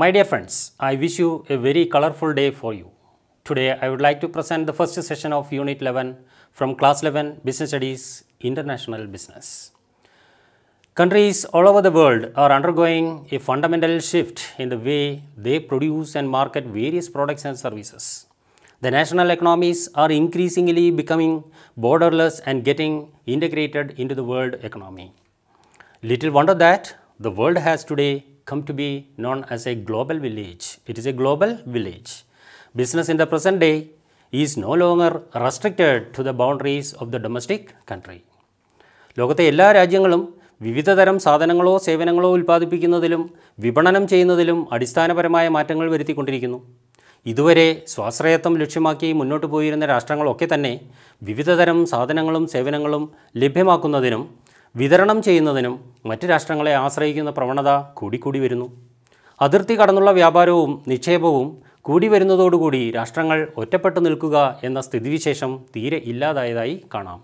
My dear friends, I wish you a very colorful day for you. Today, I would like to present the first session of Unit 11 from Class 11 Business Studies International Business. Countries all over the world are undergoing a fundamental shift in the way they produce and market various products and services. The national economies are increasingly becoming borderless and getting integrated into the world economy. Little wonder that the world has today come to be known as a global village. It is a global village. Business in the present day is no longer restricted to the boundaries of the domestic country. ലോകത്തെ എല്ലാ രാജ്യങ്ങളും വിവിധ തരം സാധനങ്ങളോ സേവനങ്ങളോ ഉൽപ്പാദിപ്പിക്കുന്നതിലും വിപണനം ചെയ്യുന്നതിലും അടിസ്ഥാനപരമായ മാറ്റങ്ങൾ വരുത്തിക്കൊണ്ടിരിക്കുന്നു ഇതുവരെ സ്വാശ്രയത്വം ലക്ഷ്യമാക്കി മുന്നോട്ട് പോയിരുന്ന രാഷ്ട്രങ്ങളൊക്കെ തന്നെ വിവിധതരം സാധനങ്ങളും സേവനങ്ങളും ലഭ്യമാക്കുന്നതിനും വിതരണം ചെയ്യുന്നതിനും മറ്റ് രാഷ്ട്രങ്ങളെ ആശ്രയിക്കുന്ന പ്രവണത കൂടിക്കൂടി വരുന്നു അതിർത്തി കടന്നുള്ള വ്യാപാരവും നിക്ഷേപവും കൂടി വരുന്നതോടുകൂടി രാഷ്ട്രങ്ങൾ ഒറ്റപ്പെട്ടു നിൽക്കുക എന്ന സ്ഥിതിവിശേഷം തീരെ ഇല്ലാതായതായി കാണാം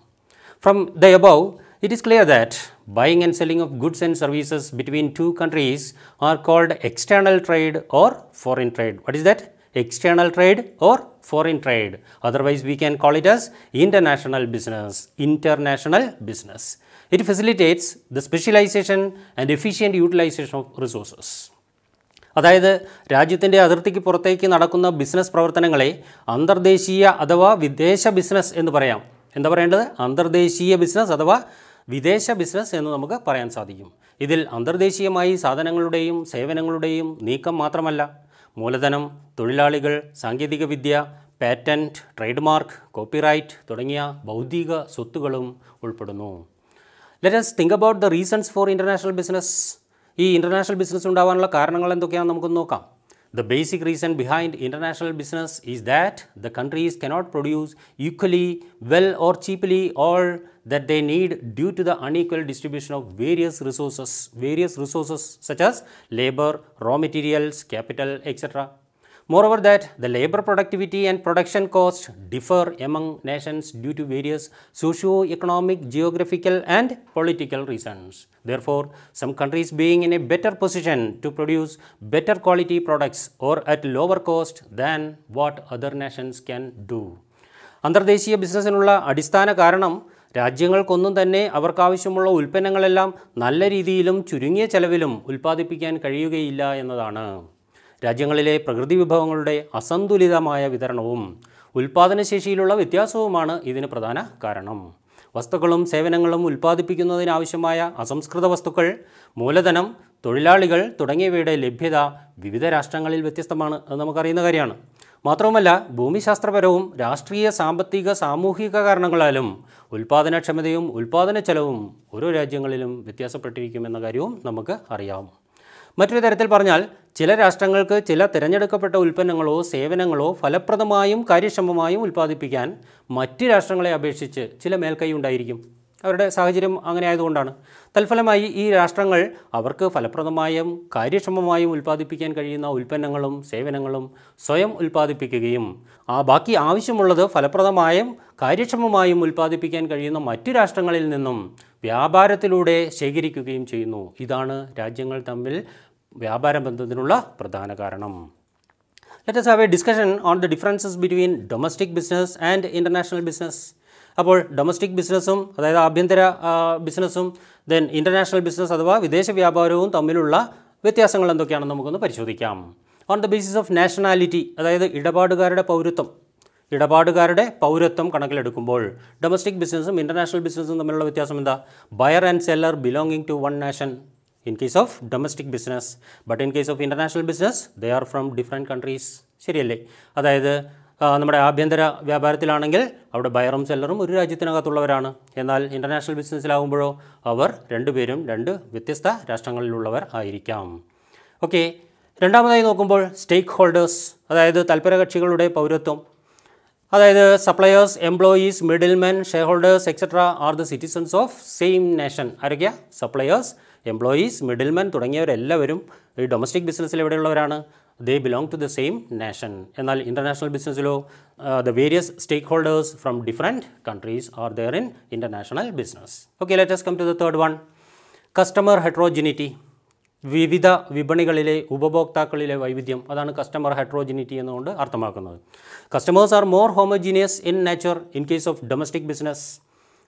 from the above it is clear that buying and selling of goods and services between two countries are called external trade or foreign trade what is that external trade or foreign trade otherwise we can call it as international business international business It facilitates the specialization and efficient utilization of resources. അതായത് രാജ്യത്തിൻ്റെ അതിർത്തിക്ക് പുറത്തേക്ക് നടക്കുന്ന business പ്രവർത്തനങ്ങളെ അന്തർദേശീയ അഥവാ വിദേശ business എന്ന് പറയാം എന്താ പറയേണ്ടത് അന്തർദേശീയ ബിസിനസ് അഥവാ വിദേശ ബിസിനസ് എന്ന് നമുക്ക് പറയാൻ സാധിക്കും ഇതിൽ അന്തർദേശീയമായി സാധനങ്ങളുടെയും സേവനങ്ങളുടെയും നീക്കം മാത്രമല്ല മൂലധനം തൊഴിലാളികൾ സാങ്കേതികവിദ്യ പാറ്റൻറ്റ് ട്രേഡ് മാർക്ക് കോപ്പിറൈറ്റ് തുടങ്ങിയ ബൗദ്ധിക സ്വത്തുകളും ഉൾപ്പെടുന്നു Let us think about the reasons for international business. ഈ ഇൻ്റർനാഷണൽ ബിസിനസ് ഉണ്ടാകാനുള്ള കാരണങ്ങൾ The basic reason behind international business is that the countries cannot produce equally well or cheaply all that they need due to the unequal distribution of various resources, various resources such as labor, raw materials, capital, etc. Moreover that the labor productivity and production costs differ among nations due to various socio-economic, geographical and political reasons. Therefore, some countries being in a better position to produce better quality products or at lower cost than what other nations can do. അന്തർദേശീയ ബിസിനസ്സിനുള്ള അടിസ്ഥാന കാരണം രാജ്യങ്ങൾക്കൊന്നും തന്നെ അവർക്കാവശ്യമുള്ള ഉൽപ്പന്നങ്ങളെല്ലാം നല്ല രീതിയിലും ചുരുങ്ങിയ ചെലവിലും ഉൽപ്പാദിപ്പിക്കാൻ കഴിയുകയില്ല എന്നതാണ് രാജ്യങ്ങളിലെ പ്രകൃതി വിഭവങ്ങളുടെ അസന്തുലിതമായ വിതരണവും ഉൽപ്പാദനശേഷിയിലുള്ള വ്യത്യാസവുമാണ് ഇതിന് പ്രധാന കാരണം വസ്തുക്കളും സേവനങ്ങളും ഉൽപ്പാദിപ്പിക്കുന്നതിനാവശ്യമായ അസംസ്കൃത വസ്തുക്കൾ മൂലധനം തൊഴിലാളികൾ തുടങ്ങിയവയുടെ ലഭ്യത വിവിധ രാഷ്ട്രങ്ങളിൽ വ്യത്യസ്തമാണ് എന്ന് നമുക്കറിയുന്ന കാര്യമാണ് മാത്രവുമല്ല ഭൂമിശാസ്ത്രപരവും രാഷ്ട്രീയ സാമ്പത്തിക സാമൂഹിക കാരണങ്ങളാലും ഉൽപ്പാദനക്ഷമതയും ഉൽപ്പാദന ചെലവും ഓരോ രാജ്യങ്ങളിലും വ്യത്യാസപ്പെട്ടിരിക്കുമെന്ന കാര്യവും നമുക്ക് അറിയാം മറ്റൊരു തരത്തിൽ പറഞ്ഞാൽ ചില രാഷ്ട്രങ്ങൾക്ക് ചില തിരഞ്ഞെടുക്കപ്പെട്ട ഉൽപ്പന്നങ്ങളോ സേവനങ്ങളോ ഫലപ്രദമായും കാര്യക്ഷമമായും ഉൽപ്പാദിപ്പിക്കാൻ മറ്റ് രാഷ്ട്രങ്ങളെ അപേക്ഷിച്ച് ചില മേൽക്കൈ ഉണ്ടായിരിക്കും അവരുടെ സാഹചര്യം അങ്ങനെ ആയതുകൊണ്ടാണ് തൽഫലമായി ഈ രാഷ്ട്രങ്ങൾ അവർക്ക് ഫലപ്രദമായും കാര്യക്ഷമമായും ഉൽപ്പാദിപ്പിക്കാൻ കഴിയുന്ന ഉൽപ്പന്നങ്ങളും സേവനങ്ങളും സ്വയം ഉൽപ്പാദിപ്പിക്കുകയും ആ ബാക്കി ആവശ്യമുള്ളത് ഫലപ്രദമായും കാര്യക്ഷമമായും ഉൽപ്പാദിപ്പിക്കാൻ കഴിയുന്ന മറ്റു രാഷ്ട്രങ്ങളിൽ നിന്നും വ്യാപാരത്തിലൂടെ ശേഖരിക്കുകയും ചെയ്യുന്നു ഇതാണ് രാജ്യങ്ങൾ തമ്മിൽ വ്യാപാര ബന്ധത്തിനുള്ള പ്രധാന കാരണം let's have a discussion on the differences between domestic business and international business അപ്പോൾ ഡൊമസ്റ്റിക് ബിസിനസ്സും അതായത് ആഭ്യന്തര ബിസിനസ്സും ദെൻ ഇൻ്റർനാഷണൽ ബിസിനസ് അഥവാ വിദേശ വ്യാപാരവും തമ്മിലുള്ള വ്യത്യാസങ്ങൾ എന്തൊക്കെയാണെന്ന് നമുക്കൊന്ന് പരിശോധിക്കാം on the basis of nationality അതായത് ഇടപാടുകാരുടെ പൗരത്വം ഇടപാടുകാരുടെ പൗരത്വം കണക്കിലെടുക്കുമ്പോൾ ഡൊമസ്റ്റിക് ബിസിനസ്സും ഇൻ്റർനാഷണൽ ബിസിനസ്സും തമ്മിലുള്ള വ്യത്യാസം എന്താ buyer and seller belonging to one nation in case of domestic business but in case of international business they are from different countries ശരിയല്ലേ അതായത് നമ്മുടെ ആഭ്യന്തര വ്യാപാരത്തിലാണെങ്കിൽ അവിടെ ബയറും സെല്ലറും ഒരു രാജ്യത്തിനകത്തുള്ളവരാണ് എന്നാൽ ഇൻ്റർനാഷണൽ ബിസിനസ്സിലാകുമ്പോഴോ അവർ രണ്ടുപേരും രണ്ട് വ്യത്യസ്ത രാഷ്ട്രങ്ങളിലുള്ളവർ ആയിരിക്കാം ഓക്കെ രണ്ടാമതായി നോക്കുമ്പോൾ സ്റ്റേക്ക് ഹോൾഡേഴ്സ് അതായത് തൽപരകക്ഷികളുടെ പൗരത്വം അതായത് suppliers employees men shareholders etcetera are the citizens of same nation ആരൊക്കെയാ സപ്ലയേഴ്സ് എംപ്ലോയീസ് മെൻ തുടങ്ങിയവരെല്ലാവരും ഈ ഡൊമസ്റ്റിക് ബിസിനസ്സിൽ എവിടെയുള്ളവരാണ് they belong to the same nation എന്നാൽ ഇൻ്റർനാഷണൽ ബിസിനസ്സിലോ the various stakeholders from different countries are there in international business okay let's come to the third one customer heterogeneity വിവിധ വിപണികളിലെ ഉപഭോക്താക്കളിലെ വൈവിധ്യം അതാണ് കസ്റ്റമർ ഹൈഡ്രോജിനിറ്റി എന്നുകൊണ്ട് അർത്ഥമാക്കുന്നത് customers are more homogeneous in nature in case of domestic business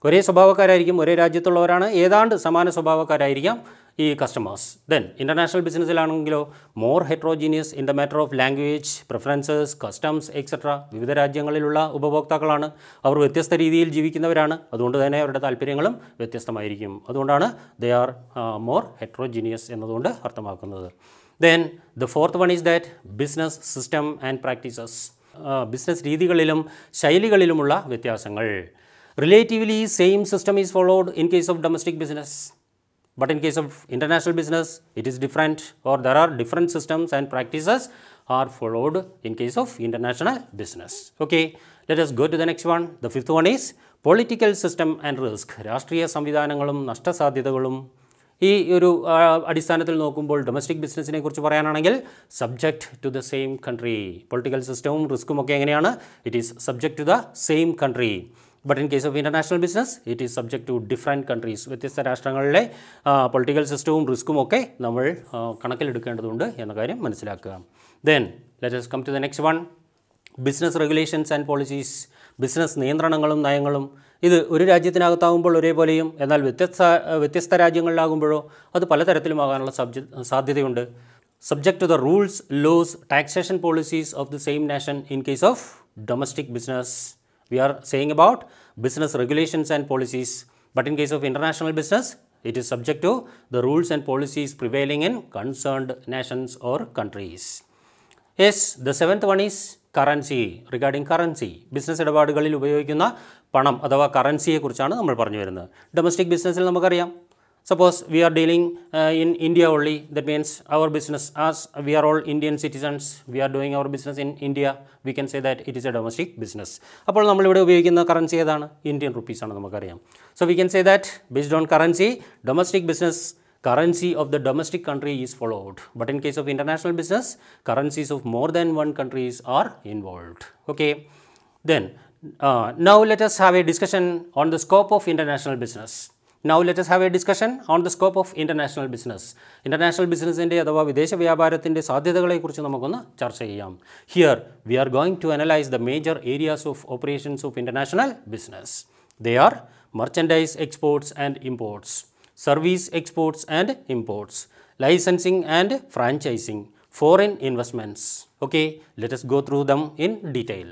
ഒരേ സ്വഭാവക്കാരായിരിക്കും ഒരേ രാജ്യത്തുള്ളവരാണ് ഏതാണ്ട് സമാന സ്വഭാവക്കാരായിരിക്കാം ഈ കസ്റ്റമേഴ്സ് ദെൻ ഇൻ്റർനാഷണൽ ബിസിനസ്സിലാണെങ്കിലോ more heterogeneous in the matter of language preferences customs etcetera വിവിധ രാജ്യങ്ങളിലുള്ള ഉപഭോക്താക്കളാണ് അവർ വ്യത്യസ്ത രീതിയിൽ ജീവിക്കുന്നവരാണ് അതുകൊണ്ട് തന്നെ അവരുടെ താല്പര്യങ്ങളും വ്യത്യസ്തമായിരിക്കും അതുകൊണ്ടാണ് ദേ ആർ മോർ ഹെറ്ററോജീനിയസ് എന്നതുകൊണ്ട് അർത്ഥമാക്കുന്നത് then the fourth one is that business system and practices business രീതികളിലും ശൈലികളിലുമുള്ള വ്യത്യാസങ്ങൾ relatively same system is followed in case of domestic business But in case of international business, it is different or there are different systems and practices are followed in case of international business. Okay. Let us go to the next one. The fifth one is political system and risk. രാഷ്ട്രീയ സംവിധാനങ്ങളും നഷ്ടസാധ്യതകളും ഈ ഒരു അടിസ്ഥാനത്തിൽ നോക്കുമ്പോൾ domestic ബിസിനസ്സിനെ കുറിച്ച് പറയാനാണെങ്കിൽ subject to the same country political സിസ്റ്റവും റിസ്ക്കും ഒക്കെ എങ്ങനെയാണ് it is but in case of international business it is subject to different countries വ്യത്യസ്ത രാഷ്ട്രങ്ങളിലെ പൊളിറ്റിക്കൽ സിസ്റ്റവും റിസ്ക്കും ഒക്കെ നമ്മൾ കണക്കിലെടുക്കേണ്ടതുണ്ട് എന്ന കാര്യം മനസ്സിലാക്കുക then let's come to the next one business regulations and policies business നിയന്ത്രണങ്ങളും നയങ്ങളും ഇത് ഒരു രാജ്യത്തിനകത്താകുമ്പോൾ ഒരേപോലെയും എന്നാൽ വ്യത്യസ്ത വ്യത്യസ്ത രാജ്യങ്ങളിലാകുമ്പോഴോ അത് പലതരത്തിലുമാകാനുള്ള സബ്ജ സാധ്യതയുണ്ട് subject to the rules laws taxation policies of the same nation in case of domestic business We are saying about business regulations and policies, but in case of international business, it is subject to the rules and policies prevailing in concerned nations or countries. Yes, the seventh one is currency, regarding currency business ഇടപാടുകളിൽ currency പണം അഥവാ കറൻസിയെക്കുറിച്ചാണ് നമ്മൾ പറഞ്ഞു വരുന്നത് domestic ബിസിനസ്സിൽ നമുക്കറിയാം Suppose we are dealing uh, in India only, that means our business as we are all Indian citizens, we are doing our business in India, we can say that it is a domestic business. അപ്പോൾ നമ്മളിവിടെ ഉപയോഗിക്കുന്ന currency ഏതാണ് Indian rupees ആണ് നമുക്കറിയാം So we can say that based on currency, domestic business currency of the domestic country is followed. But in case of international business, currencies of more than one countries are involved. Okay. Then, uh, now let us have a discussion on the scope of international business. Now let's have a discussion on the scope of international business international ബിസിനസ്സിൻ്റെ അഥവാ വിദേശ വ്യാപാരത്തിൻ്റെ സാധ്യതകളെക്കുറിച്ച് നമുക്കൊന്ന് ചർച്ച ചെയ്യാം here we are going to analyse the major areas of operations of international business they are merchandise exports and imports service exports and imports licensing and franchising foreign investments okay let's go through them in detail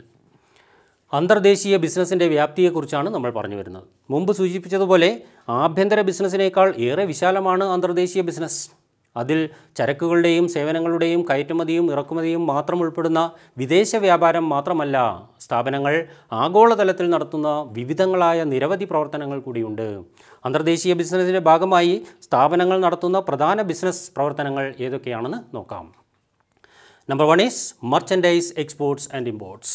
അന്തർദേശീയ ബിസിനസ്സിൻ്റെ വ്യാപ്തിയെക്കുറിച്ചാണ് നമ്മൾ പറഞ്ഞു വരുന്നത് മുമ്പ് സൂചിപ്പിച്ചതുപോലെ ആഭ്യന്തര ബിസിനസ്സിനേക്കാൾ ഏറെ വിശാലമാണ് അന്തർദേശീയ ബിസിനസ് അതിൽ ചരക്കുകളുടെയും സേവനങ്ങളുടെയും കയറ്റുമതിയും ഇറക്കുമതിയും മാത്രം ഉൾപ്പെടുന്ന വിദേശ വ്യാപാരം മാത്രമല്ല സ്ഥാപനങ്ങൾ ആഗോളതലത്തിൽ നടത്തുന്ന വിവിധങ്ങളായ നിരവധി പ്രവർത്തനങ്ങൾ കൂടിയുണ്ട് അന്തർദേശീയ ബിസിനസ്സിൻ്റെ ഭാഗമായി സ്ഥാപനങ്ങൾ നടത്തുന്ന പ്രധാന ബിസിനസ് പ്രവർത്തനങ്ങൾ ഏതൊക്കെയാണെന്ന് നോക്കാം number one is merchandise exports and imports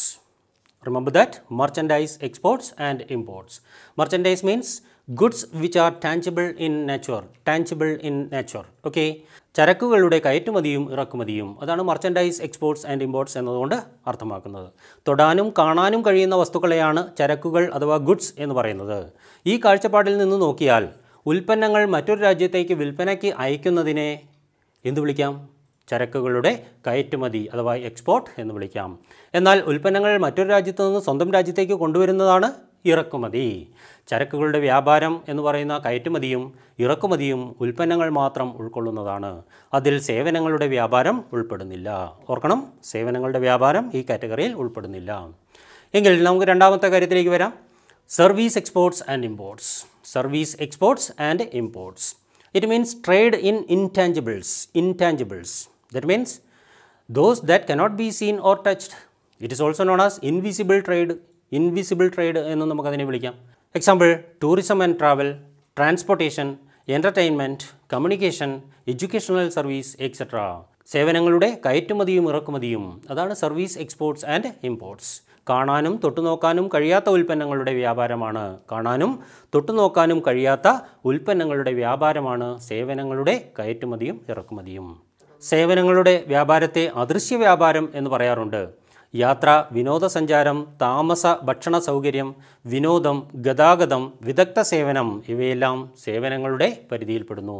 Remember that merchandise exports and imports. Merchandise means goods which are tangible in nature, tangible in nature. Okay. ചരക്കുകളുടെ കയറ്റുമതിയും ഇറക്കുമതിയും അതാണ് മർച്ചൻഡൈസ് എക്സ്പോർട്സ് ആൻഡ് ഇമ്പോർട്സ് എന്നതുകൊണ്ട് അർത്ഥമാക്കുന്നത് തൊടാനും കാണാനും കഴിയുന്ന വസ്തുക്കളെയാണ് ചരക്കുകൾ അഥവാ ഗുഡ്സ് എന്ന് പറയുന്നത് ഈ കാഴ്ചപ്പാടിൽ നിന്ന് നോക്കിയാൽ ഉൽപ്പന്നങ്ങൾ മറ്റൊരു രാജ്യത്തേക്ക് വിൽപ്പനയ്ക്ക് അയക്കുന്നതിനെ എന്തു വിളിക്കാം ചരക്കുകളുടെ കയറ്റുമതി അഥവാ എക്സ്പോർട്ട് എന്ന് വിളിക്കാം എന്നാൽ ഉൽപ്പന്നങ്ങൾ മറ്റൊരു രാജ്യത്തു നിന്ന് സ്വന്തം രാജ്യത്തേക്ക് കൊണ്ടുവരുന്നതാണ് ഇറക്കുമതി ചരക്കുകളുടെ വ്യാപാരം എന്ന് പറയുന്ന കയറ്റുമതിയും ഇറക്കുമതിയും ഉൽപ്പന്നങ്ങൾ മാത്രം ഉൾക്കൊള്ളുന്നതാണ് അതിൽ സേവനങ്ങളുടെ വ്യാപാരം ഉൾപ്പെടുന്നില്ല ഓർക്കണം സേവനങ്ങളുടെ വ്യാപാരം ഈ കാറ്റഗറിയിൽ ഉൾപ്പെടുന്നില്ല എങ്കിൽ നമുക്ക് രണ്ടാമത്തെ കാര്യത്തിലേക്ക് വരാം service exports and imports service exports and imports it means trade in intangibles intangibles That means those that cannot be seen or touched. It is also known as invisible trade, invisible trade എന്ന് നമുക്കതിനെ വിളിക്കാം example tourism and travel transportation entertainment communication educational service etcetera സേവനങ്ങളുടെ കയറ്റുമതിയും ഇറക്കുമതിയും അതാണ് service exports and imports കാണാനും തൊട്ടുനോക്കാനും കഴിയാത്ത ഉൽപ്പന്നങ്ങളുടെ വ്യാപാരമാണ് കാണാനും തൊട്ടുനോക്കാനും കഴിയാത്ത ഉൽപ്പന്നങ്ങളുടെ വ്യാപാരമാണ് സേവനങ്ങളുടെ കയറ്റുമതിയും ഇറക്കുമതിയും സേവനങ്ങളുടെ വ്യാപാരത്തെ അദൃശ്യ വ്യാപാരം എന്ന് പറയാറുണ്ട് യാത്ര വിനോദസഞ്ചാരം താമസ ഭക്ഷണ സൗകര്യം വിനോദം ഗതാഗതം വിദഗ്ധ സേവനം ഇവയെല്ലാം സേവനങ്ങളുടെ പരിധിയിൽപ്പെടുന്നു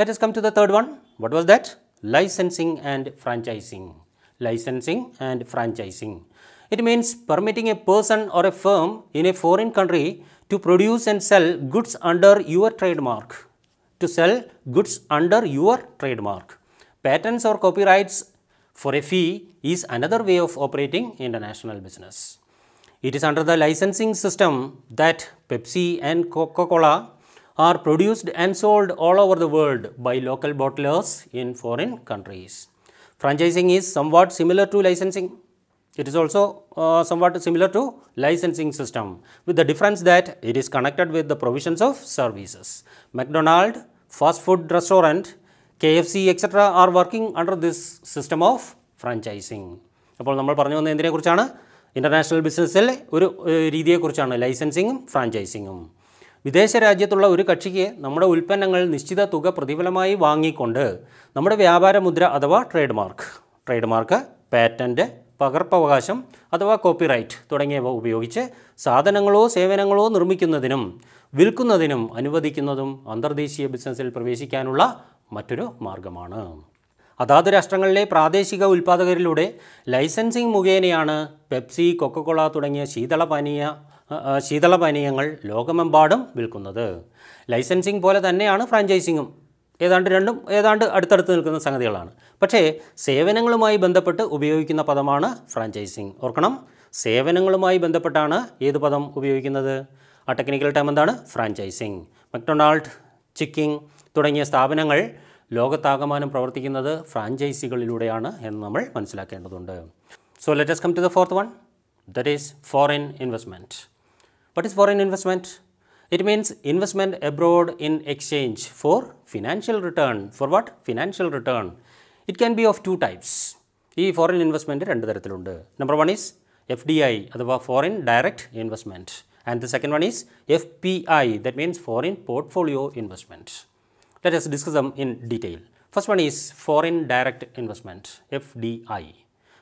let's come to the third one what was that licensing and franchising licensing and franchising it means permitting a person or a firm in a foreign country to produce and sell goods under your trade mark to sell goods under your trade mark Patents or copyrights for a fee is another way of operating international business. It is under the licensing system that Pepsi and Coca-Cola are produced and sold all over the world by local bottlers in foreign countries. Franchising is somewhat similar to licensing. It is also uh, somewhat similar to licensing system with the difference that it is connected with the provisions of services. McDonald's fast food restaurant KFC etc. are working under this system of franchising. അപ്പോൾ നമ്മൾ പറഞ്ഞു വന്ന എന്തിനെക്കുറിച്ചാണ് international ബിസിനസ്സിൽ ഒരു രീതിയെക്കുറിച്ചാണ് ലൈസൻസിങ്ങും ഫ്രാഞ്ചൈസിങ്ങും വിദേശ രാജ്യത്തുള്ള ഒരു കക്ഷിക്ക് നമ്മുടെ ഉൽപ്പന്നങ്ങൾ നിശ്ചിത തുക പ്രതിഫലമായി വാങ്ങിക്കൊണ്ട് നമ്മുടെ വ്യാപാര മുദ്ര അഥവാ trade mark trade mark patent പകർപ്പവകാശം അഥവാ കോപ്പിറൈറ്റ് തുടങ്ങിയവ ഉപയോഗിച്ച് സാധനങ്ങളോ സേവനങ്ങളോ നിർമ്മിക്കുന്നതിനും വിൽക്കുന്നതിനും അനുവദിക്കുന്നതും അന്തർദേശീയ ബിസിനസ്സിൽ പ്രവേശിക്കാനുള്ള മറ്റൊരു മാർഗമാണ് അതാത് രാഷ്ട്രങ്ങളിലെ പ്രാദേശിക ഉൽപ്പാദകരിലൂടെ ലൈസൻസിംഗ് മുഖേനയാണ് പെപ്സി കൊക്കക്കോള തുടങ്ങിയ ശീതളപാനീയ ശീതളപാനീയങ്ങൾ ലോകമെമ്പാടും വിൽക്കുന്നത് ലൈസൻസിംഗ് പോലെ തന്നെയാണ് ഫ്രാഞ്ചൈസിങ്ങും ഏതാണ്ട് രണ്ടും ഏതാണ്ട് അടുത്തടുത്ത് നിൽക്കുന്ന സംഗതികളാണ് പക്ഷേ സേവനങ്ങളുമായി ബന്ധപ്പെട്ട് ഉപയോഗിക്കുന്ന പദമാണ് ഫ്രാഞ്ചൈസിങ് ഓർക്കണം സേവനങ്ങളുമായി ബന്ധപ്പെട്ടാണ് ഏത് പദം ഉപയോഗിക്കുന്നത് ആ ടെക്നിക്കൽ ടൈം എന്താണ് ഫ്രാഞ്ചൈസിങ് മക്ഡൊണാൾഡ് ചിക്കിങ് തുടങ്ങിയ സ്ഥാപനങ്ങൾ ലോകത്താകമാനം പ്രവർത്തിക്കുന്നത് ഫ്രാഞ്ചൈസികളിലൂടെയാണ് എന്ന് നമ്മൾ മനസ്സിലാക്കേണ്ടതുണ്ട് so let's come to the fourth one that is foreign investment what is foreign investment it means investment abroad in exchange for financial return for what financial return it can be of two types ഈ foreign investment രണ്ട് തരത്തിലുണ്ട് number one is F D I അഥവാ foreign direct investment and the second one is F P I that means foreign portfolio investment Let us discuss them in detail. First one is foreign direct investment, FDI.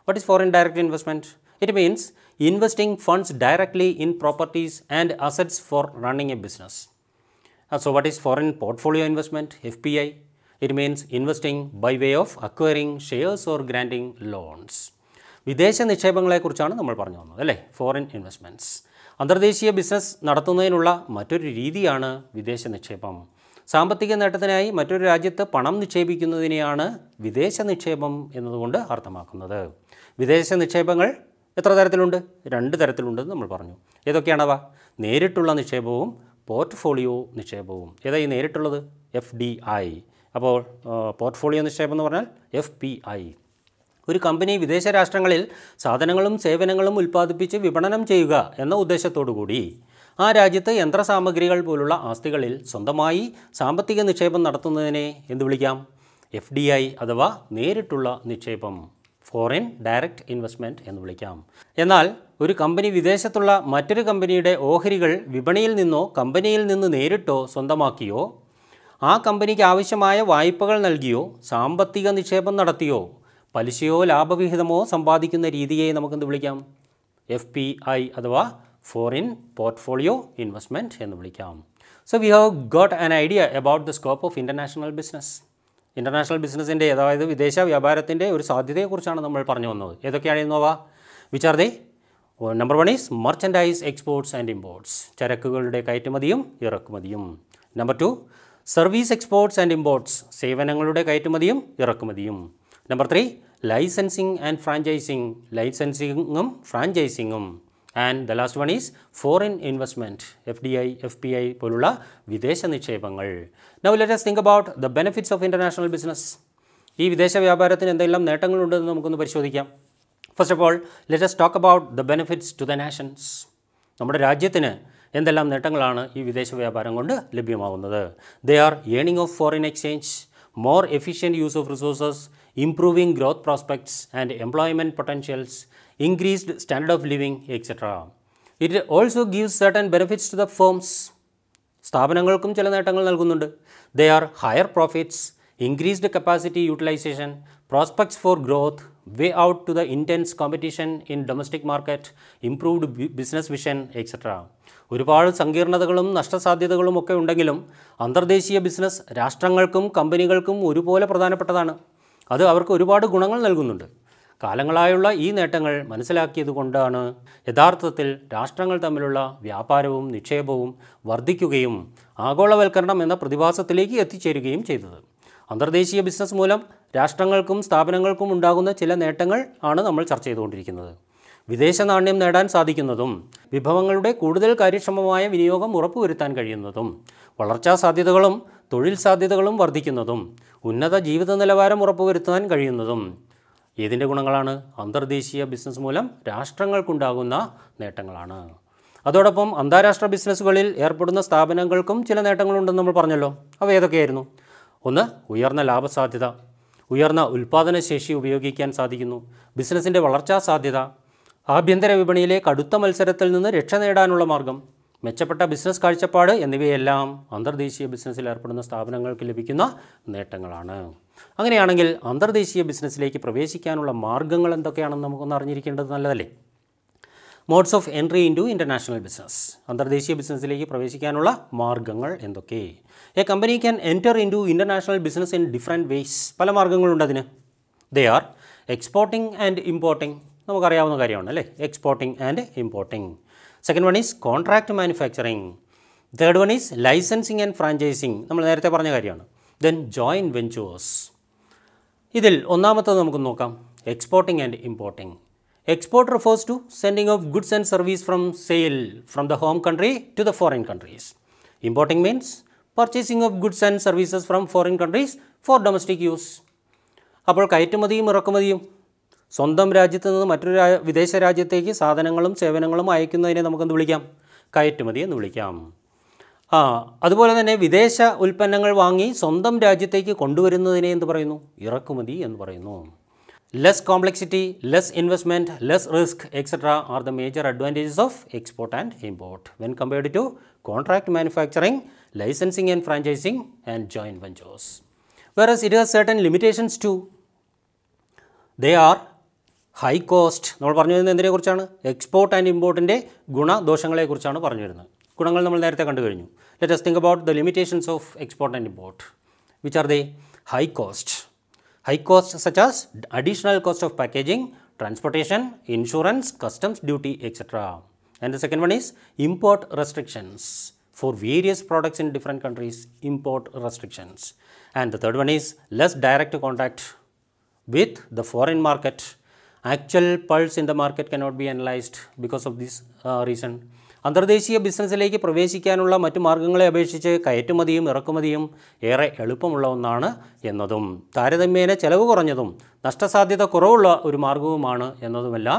What is foreign direct investment? It means investing funds directly in properties and assets for running a business. Uh, so, what is foreign portfolio investment, FPI? It means investing by way of acquiring shares or granting loans. വിദേശ നിക്ഷേപങ്ങളെക്കുറിച്ചാണ് നമ്മൾ പറഞ്ഞു വന്നത് അല്ലേ foreign investments അന്തർദേശീയ business നടത്തുന്നതിനുള്ള മറ്റൊരു രീതിയാണ് വിദേശ നിക്ഷേപം സാമ്പത്തിക നേട്ടത്തിനായി മറ്റൊരു രാജ്യത്ത് പണം നിക്ഷേപിക്കുന്നതിനെയാണ് വിദേശ നിക്ഷേപം എന്നതുകൊണ്ട് അർത്ഥമാക്കുന്നത് വിദേശ നിക്ഷേപങ്ങൾ എത്ര തരത്തിലുണ്ട് രണ്ട് തരത്തിലുണ്ടെന്ന് നമ്മൾ പറഞ്ഞു ഏതൊക്കെയാണവ നേരിട്ടുള്ള നിക്ഷേപവും പോർട്ട്ഫോളിയോ നിക്ഷേപവും ഏതാ ഈ നേരിട്ടുള്ളത് എഫ് ഡി ഐ അപ്പോൾ പോർട്ട്ഫോളിയോ നിക്ഷേപം എന്ന് പറഞ്ഞാൽ എഫ് പി ഐ ഒരു കമ്പനി വിദേശ രാഷ്ട്രങ്ങളിൽ സാധനങ്ങളും സേവനങ്ങളും ഉൽപ്പാദിപ്പിച്ച് വിപണനം ചെയ്യുക എന്ന ഉദ്ദേശത്തോടു കൂടി ആ രാജ്യത്ത് യന്ത്രസാമഗ്രികൾ പോലുള്ള ആസ്തികളിൽ സ്വന്തമായി സാമ്പത്തിക നിക്ഷേപം നടത്തുന്നതിനെ എന്ത് വിളിക്കാം എഫ് ഡി ഐ അഥവാ നേരിട്ടുള്ള നിക്ഷേപം ഫോറിൻ ഡയറക്റ്റ് ഇൻവെസ്റ്റ്മെൻറ്റ് എന്ന് വിളിക്കാം എന്നാൽ ഒരു കമ്പനി വിദേശത്തുള്ള മറ്റൊരു കമ്പനിയുടെ ഓഹരികൾ വിപണിയിൽ നിന്നോ കമ്പനിയിൽ നിന്ന് നേരിട്ടോ സ്വന്തമാക്കിയോ ആ കമ്പനിക്ക് ആവശ്യമായ വായ്പകൾ നൽകിയോ സാമ്പത്തിക നിക്ഷേപം നടത്തിയോ പലിശയോ ലാഭവിഹിതമോ സമ്പാദിക്കുന്ന രീതിയെ നമുക്കെന്ത് വിളിക്കാം എഫ് പി ഐ അഥവാ ഫോറിൻ പോർട്ട്ഫോളിയോ ഇൻവെസ്റ്റ്മെൻറ്റ് എന്ന് വിളിക്കാം so we have got an idea about the scope of international business international ബിസിനസ്സിൻ്റെ അതായത് വിദേശ വ്യാപാരത്തിൻ്റെ ഒരു സാധ്യതയെക്കുറിച്ചാണ് നമ്മൾ പറഞ്ഞു വന്നത് ഏതൊക്കെയാണ് ഇന്നോവ വിചാർദേ number one is merchandise exports and imports ചരക്കുകളുടെ കയറ്റുമതിയും ഇറക്കുമതിയും number two service exports and imports സേവനങ്ങളുടെ കയറ്റുമതിയും ഇറക്കുമതിയും number three licensing and franchising ലൈസൻസിങ്ങും ഫ്രാഞ്ചൈസിങ്ങും and the last one is foreign investment F D I F P I പോലുള്ള വിദേശ നിക്ഷേപങ്ങൾ now let's think about the benefits of international business ഈ വിദേശ വ്യാപാരത്തിന് എന്തെല്ലാം നേട്ടങ്ങളുണ്ടെന്ന് നമുക്കൊന്ന് പരിശോധിക്കാം first of all let's talk about the benefits to the nations നമ്മുടെ രാജ്യത്തിന് എന്തെല്ലാം നേട്ടങ്ങളാണ് ഈ വിദേശ വ്യാപാരം കൊണ്ട് ലഭ്യമാകുന്നത് they are earning of foreign exchange more efficient use of resources improving growth prospects and employment potentials, increased standard of living, etc. It also gives certain benefits to the firms. സ്ഥാപനങ്ങൾക്കും ചില നേട്ടങ്ങൾ നൽകുന്നുണ്ട് they are higher profits increased capacity utilisation prospects for growth way out to the intense competition in domestic market improved business vision etcetera ഒരുപാട് സങ്കീർണതകളും നഷ്ടസാധ്യതകളും ഒക്കെ ഉണ്ടെങ്കിലും അന്തർദേശീയ business രാഷ്ട്രങ്ങൾക്കും കമ്പനികൾക്കും ഒരുപോലെ പ്രധാനപ്പെട്ടതാണ് അത് അവർക്ക് ഒരുപാട് ഗുണങ്ങൾ നൽകുന്നുണ്ട് കാലങ്ങളായുള്ള ഈ നേട്ടങ്ങൾ മനസ്സിലാക്കിയതുകൊണ്ടാണ് യഥാർത്ഥത്തിൽ രാഷ്ട്രങ്ങൾ തമ്മിലുള്ള വ്യാപാരവും നിക്ഷേപവും വർദ്ധിക്കുകയും ആഗോളവൽക്കരണം എന്ന പ്രതിഭാസത്തിലേക്ക് എത്തിച്ചേരുകയും ചെയ്തത് അന്തർദേശീയ ബിസിനസ് മൂലം രാഷ്ട്രങ്ങൾക്കും സ്ഥാപനങ്ങൾക്കും ഉണ്ടാകുന്ന ചില നേട്ടങ്ങൾ ആണ് നമ്മൾ ചർച്ച ചെയ്തുകൊണ്ടിരിക്കുന്നത് വിദേശ നാണ്യം നേടാൻ സാധിക്കുന്നതും വിഭവങ്ങളുടെ കൂടുതൽ കാര്യക്ഷമമായ വിനിയോഗം ഉറപ്പുവരുത്താൻ കഴിയുന്നതും വളർച്ചാ സാധ്യതകളും തൊഴിൽ സാധ്യതകളും വർദ്ധിക്കുന്നതും ഉന്നത ജീവിത നിലവാരം ഉറപ്പുവരുത്താൻ കഴിയുന്നതും ഏതിൻ്റെ ഗുണങ്ങളാണ് അന്തർദേശീയ ബിസിനസ് മൂലം രാഷ്ട്രങ്ങൾക്കുണ്ടാകുന്ന നേട്ടങ്ങളാണ് അതോടൊപ്പം അന്താരാഷ്ട്ര ബിസിനസ്സുകളിൽ ഏർപ്പെടുന്ന സ്ഥാപനങ്ങൾക്കും ചില നേട്ടങ്ങളുണ്ടെന്ന് നമ്മൾ പറഞ്ഞല്ലോ അവ ഏതൊക്കെയായിരുന്നു ഒന്ന് ഉയർന്ന ലാഭസാധ്യത ഉയർന്ന ഉൽപ്പാദനശേഷി ഉപയോഗിക്കാൻ സാധിക്കുന്നു ബിസിനസ്സിൻ്റെ വളർച്ചാ സാധ്യത ആഭ്യന്തര വിപണിയിലെ കടുത്ത മത്സരത്തിൽ നിന്ന് രക്ഷ നേടാനുള്ള മാർഗം മെച്ചപ്പെട്ട ബിസിനസ് കാഴ്ചപ്പാട് എന്നിവയെല്ലാം അന്തർദേശീയ ബിസിനസ്സിൽ ഏർപ്പെടുന്ന സ്ഥാപനങ്ങൾക്ക് ലഭിക്കുന്ന നേട്ടങ്ങളാണ് അങ്ങനെയാണെങ്കിൽ അന്തർദേശീയ ബിസിനസ്സിലേക്ക് പ്രവേശിക്കാനുള്ള മാർഗങ്ങൾ എന്തൊക്കെയാണെന്ന് നമുക്കൊന്ന് അറിഞ്ഞിരിക്കേണ്ടത് നല്ലതല്ലേ modes of entry into international business അന്തർദേശീയ ബിസിനസ്സിലേക്ക് പ്രവേശിക്കാനുള്ള മാർഗങ്ങൾ എന്തൊക്കെ a company can enter into international business in different ways പല മാർഗങ്ങളുണ്ട് അതിന് they are exporting and importing നമുക്കറിയാവുന്ന കാര്യമാണ് അല്ലേ exporting and importing second one is contract manufacturing third one is licensing and franchising നമ്മൾ നേരത്തെ പറഞ്ഞ കാര്യമാണ് ദെൻ ജോയിൻ വെഞ്ചുവേഴ്സ് ഇതിൽ ഒന്നാമത്തത് നമുക്ക് നോക്കാം exporting and importing export refers to sending of goods and service from sale from the home country to the foreign countries importing means purchasing of goods and services from foreign countries for domestic use അപ്പോൾ കയറ്റുമതിയും ഇറക്കുമതിയും സ്വന്തം രാജ്യത്ത് നിന്ന് മറ്റൊരു വിദേശ രാജ്യത്തേക്ക് സാധനങ്ങളും സേവനങ്ങളും അയക്കുന്നതിനെ നമുക്കെന്ത് വിളിക്കാം കയറ്റുമതി എന്ന് വിളിക്കാം ആ അതുപോലെ തന്നെ വിദേശ ഉൽപ്പന്നങ്ങൾ വാങ്ങി സ്വന്തം രാജ്യത്തേക്ക് കൊണ്ടുവരുന്നതിനെ എന്ത് പറയുന്നു ഇറക്കുമതി എന്ന് പറയുന്നു less complexity less investment less risk etcetera are the major advantages of export and import when compared to contract manufacturing licensing and franchising and joint ventures whereas it has certain limitations too they are high cost നമ്മൾ പറഞ്ഞു വരുന്നത് എന്തിനെ കുറിച്ചാണ് export and ഇമ്പോർട്ടിൻ്റെ ഗുണദോഷങ്ങളെക്കുറിച്ചാണ് പറഞ്ഞു വരുന്നത് ഗുണങ്ങൾ നമ്മൾ നേരത്തെ കണ്ടു കഴിഞ്ഞു let us think about the limitations of export and import which are they high cost high cost such as additional cost of packaging transportation insurance customs duty etcetera and the second one is import restrictions for various products in different countries import restrictions and the third one is less direct contact with the foreign market actual pulse in the market cannot be analysed because of this reason അന്തർദേശീയ ബിസിനസ്സിലേക്ക് പ്രവേശിക്കാനുള്ള മറ്റു മാർഗങ്ങളെ അപേക്ഷിച്ച് കയറ്റുമതിയും ഇറക്കുമതിയും ഏറെ എളുപ്പമുള്ള ഒന്നാണ് എന്നതും താരതമ്യേന ചെലവ് കുറഞ്ഞതും നഷ്ടസാധ്യത കുറവുള്ള ഒരു മാർഗവുമാണ് എന്നതുമെല്ലാം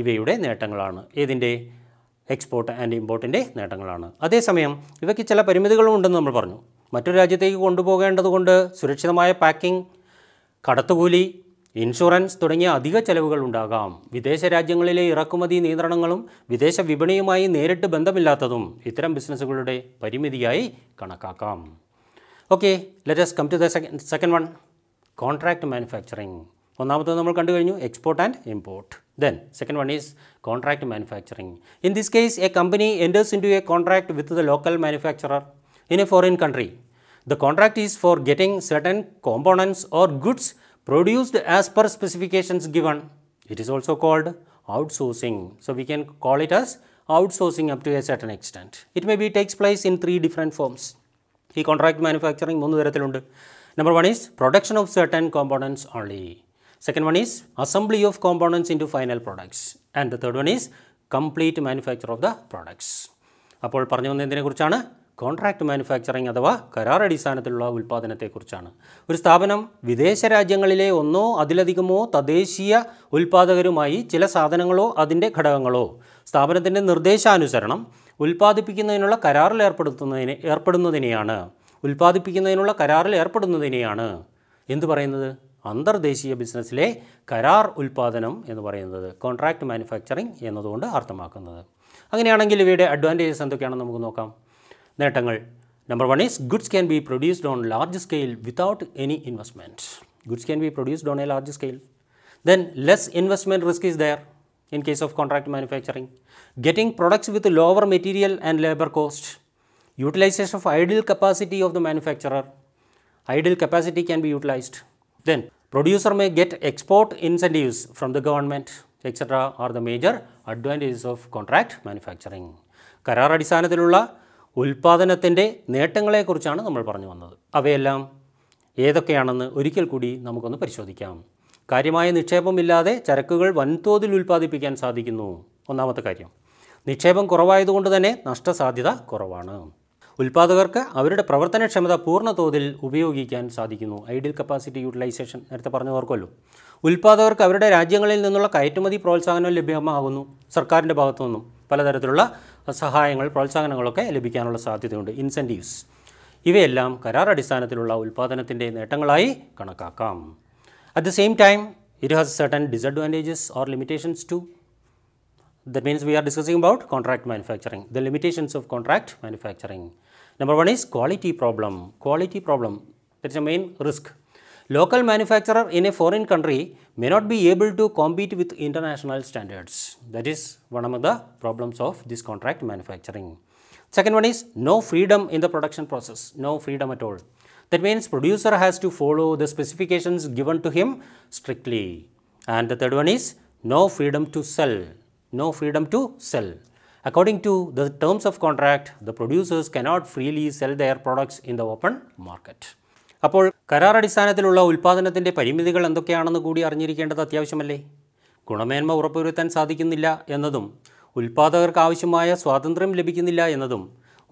ഇവയുടെ നേട്ടങ്ങളാണ് ഏതിൻ്റെ എക്സ്പോർട്ട് ആൻഡ് ഇമ്പോർട്ടിൻ്റെ നേട്ടങ്ങളാണ് അതേസമയം ഇവയ്ക്ക് ചില പരിമിതികളും ഉണ്ടെന്ന് നമ്മൾ പറഞ്ഞു മറ്റൊരു രാജ്യത്തേക്ക് കൊണ്ടുപോകേണ്ടതുകൊണ്ട് സുരക്ഷിതമായ പാക്കിംഗ് കടത്തുകൂലി ഇൻഷുറൻസ് തുടങ്ങിയ അധിക ചെലവുകൾ ഉണ്ടാകാം വിദേശ രാജ്യങ്ങളിലെ ഇറക്കുമതി നിയന്ത്രണങ്ങളും വിദേശ വിപണിയുമായി നേരിട്ട് ബന്ധമില്ലാത്തതും ഇത്തരം ബിസിനസ്സുകളുടെ പരിമിതിയായി കണക്കാക്കാം okay let's come to the second second one contract manufacturing ഒന്നാമത്തത് നമ്മൾ കണ്ടു കഴിഞ്ഞു export and import then second one is contract manufacturing in this case a company enters into a contract with the local manufacturer in a foreign country the contract is for getting certain components or goods produced as per specifications given. It is also called outsourcing. So, we can call it as outsourcing up to a certain extent. It may be takes place in three different forms. ഈ contract manufacturing മൂന്ന് തരത്തിലുണ്ട് number one is production of certain components only second one is assembly of components into final products and the third one is complete manufacture of the products അപ്പോൾ പറഞ്ഞു വന്നതിനെക്കുറിച്ചാണ് contract manufacturing അഥവാ കരാർ അടിസ്ഥാനത്തിലുള്ള ഉൽപ്പാദനത്തെക്കുറിച്ചാണ് ഒരു സ്ഥാപനം വിദേശ രാജ്യങ്ങളിലെ ഒന്നോ അതിലധികമോ തദ്ദേശീയ ഉൽപ്പാദകരുമായി ചില സാധനങ്ങളോ അതിൻ്റെ ഘടകങ്ങളോ സ്ഥാപനത്തിൻ്റെ നിർദ്ദേശാനുസരണം ഉൽപ്പാദിപ്പിക്കുന്നതിനുള്ള കരാറിൽ ഏർപ്പെടുത്തുന്നതിന് ഏർപ്പെടുന്നതിനെയാണ് ഉൽപ്പാദിപ്പിക്കുന്നതിനുള്ള കരാറിൽ ഏർപ്പെടുന്നതിനെയാണ് എന്തു പറയുന്നത് അന്തർദേശീയ ബിസിനസ്സിലെ കരാർ ഉൽപ്പാദനം എന്ന് പറയുന്നത് കോൺട്രാക്ട് മാനുഫാക്ചറിങ് എന്നതുകൊണ്ട് അർത്ഥമാക്കുന്നത് അങ്ങനെയാണെങ്കിൽ ഇവയുടെ അഡ്വാൻറ്റേജസ് എന്തൊക്കെയാണെന്ന് നമുക്ക് നോക്കാം നേട്ടങ്ങൾ number one is goods can be produced on large scale without any investment goods can be produced on a large scale then less investment risk is there in case of contract manufacturing, getting products with lower material and labor cost, utilization of idle capacity of the manufacturer, idle capacity can be utilized. Then producer may get export incentives from the government etc. are the major advantages of contract manufacturing. കരാർ അടിസ്ഥാനത്തിലുള്ള ഉൽപ്പാദനത്തിൻ്റെ നേട്ടങ്ങളെക്കുറിച്ചാണ് നമ്മൾ പറഞ്ഞു വന്നത് അവയെല്ലാം ഏതൊക്കെയാണെന്ന് ഒരിക്കൽ കൂടി നമുക്കൊന്ന് പരിശോധിക്കാം കാര്യമായ നിക്ഷേപമില്ലാതെ ചരക്കുകൾ വൻതോതിൽ ഉൽപ്പാദിപ്പിക്കാൻ സാധിക്കുന്നു ഒന്നാമത്തെ കാര്യം നിക്ഷേപം കുറവായതുകൊണ്ട് തന്നെ നഷ്ടസാധ്യത കുറവാണ് ഉൽപ്പാദകർക്ക് അവരുടെ പ്രവർത്തനക്ഷമത പൂർണ്ണ തോതിൽ ഉപയോഗിക്കാൻ സാധിക്കുന്നു ഐഡിയൽ കപ്പാസിറ്റി യൂട്ടിലൈസേഷൻ നേരത്തെ പറഞ്ഞു ഓർക്കുമല്ലോ ഉൽപ്പാദകർക്ക് അവരുടെ രാജ്യങ്ങളിൽ നിന്നുള്ള കയറ്റുമതി പ്രോത്സാഹനം ലഭ്യമാകുന്നു സർക്കാരിൻ്റെ ഭാഗത്തു നിന്നും പലതരത്തിലുള്ള സഹായങ്ങൾ പ്രോത്സാഹനങ്ങളൊക്കെ ലഭിക്കാനുള്ള സാധ്യതയുണ്ട് ഇൻസെൻറ്റീവ്സ് ഇവയെല്ലാം കരാർ അടിസ്ഥാനത്തിലുള്ള ഉൽപ്പാദനത്തിൻ്റെ നേട്ടങ്ങളായി കണക്കാക്കാം at the same time it has certain disadvantages or limitations too that means we are discussing about contract manufacturing the limitations of contract manufacturing number one is quality problem quality problem that's the main risk local manufacturer in a foreign country may not be able to compete with international standards. That is one of the problems of this contract manufacturing. Second one is no freedom in the production process, no freedom at all. That means producer has to follow the specifications given to him strictly. And the third one is no freedom to sell, no freedom to sell. According to the terms of contract, the producers cannot freely sell their products in the open market. അപ്പോൾ കരാർ അടിസ്ഥാനത്തിലുള്ള ഉൽപ്പാദനത്തിൻ്റെ പരിമിതികൾ എന്തൊക്കെയാണെന്ന് കൂടി അറിഞ്ഞിരിക്കേണ്ടത് അത്യാവശ്യമല്ലേ ഗുണമേന്മ ഉറപ്പുവരുത്താൻ സാധിക്കുന്നില്ല എന്നതും ഉൽപ്പാദകർക്ക് ആവശ്യമായ സ്വാതന്ത്ര്യം ലഭിക്കുന്നില്ല എന്നതും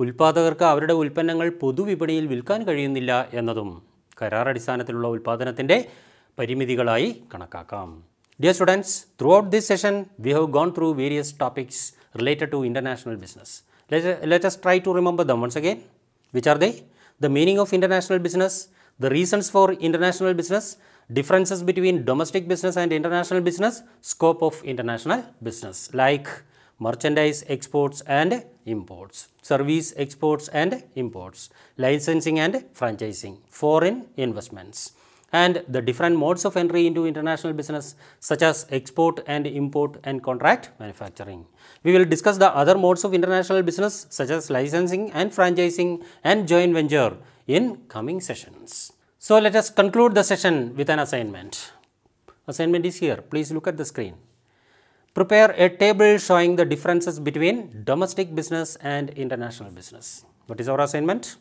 ഉൽപ്പാദകർക്ക് അവരുടെ ഉൽപ്പന്നങ്ങൾ പൊതുവിപണിയിൽ വിൽക്കാൻ കഴിയുന്നില്ല എന്നതും കരാർ അടിസ്ഥാനത്തിലുള്ള ഉൽപ്പാദനത്തിൻ്റെ പരിമിതികളായി കണക്കാക്കാം dear students throughout this session we have gone through various topics related to international business let let try to remember them once again which are they the meaning of international business, the reasons for international business, differences between domestic business and international business, scope of international business like merchandise exports and imports, service exports and imports, licensing and franchising, foreign investments and the different modes of entry into international business such as export and import and contract manufacturing. We will discuss the other modes of international business such as licensing and franchising and joint venture in coming sessions. So, let us conclude the session with an assignment. Assignment is here. Please look at the screen. Prepare a table showing the differences between domestic business and international business. What is our assignment?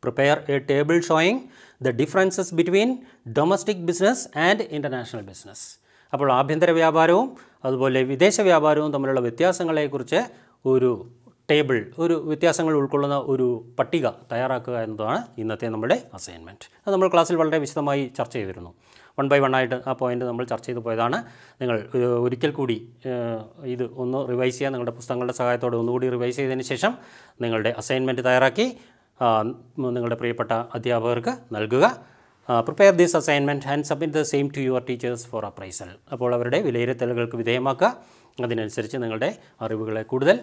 Prepare a table showing the differences between domestic business and international business. അപ്പോൾ ആഭ്യന്തര വ്യാപാരവും അതുപോലെ വിദേശ വ്യാപാരവും തമ്മിലുള്ള വ്യത്യാസങ്ങളെക്കുറിച്ച് ഒരു table ഒരു വ്യത്യാസങ്ങൾ ഉൾക്കൊള്ളുന്ന ഒരു പട്ടിക തയ്യാറാക്കുക എന്നതാണ് ഇന്നത്തെ നമ്മുടെ അസൈൻമെൻറ്റ് അത് നമ്മൾ ക്ലാസ്സിൽ വളരെ വിശദമായി ചർച്ച ചെയ്തിരുന്നു വൺ ബൈ വൺ ആയിട്ട് ആ പോയിൻ്റ് നമ്മൾ ചർച്ച ചെയ്തു പോയതാണ് നിങ്ങൾ ഒരിക്കൽ കൂടി ഇത് ഒന്ന് റിവൈസ് ചെയ്യുക നിങ്ങളുടെ പുസ്തകങ്ങളുടെ സഹായത്തോടെ ഒന്നുകൂടി റിവൈസ് ചെയ്തതിന് ശേഷം നിങ്ങളുടെ അസൈൻമെൻറ്റ് തയ്യാറാക്കി നിങ്ങളുടെ പ്രിയപ്പെട്ട അധ്യാപകർക്ക് നൽകുക prepare these assignment and submit the same to your teachers for appraisal അപ്പോൾ അവരുടെ വിലയിരുത്തലുകൾക്ക് വിധേയമാക്കുക അതിനനുസരിച്ച് നിങ്ങളുടെ അറിവുകളെ കൂടുതൽ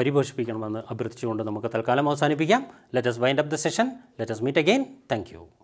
പരിപോഷിപ്പിക്കണമെന്ന് അഭ്യർത്ഥിച്ചുകൊണ്ട് നമുക്ക് തൽക്കാലം അവസാനിപ്പിക്കാം let's wind up the session let's meet again thank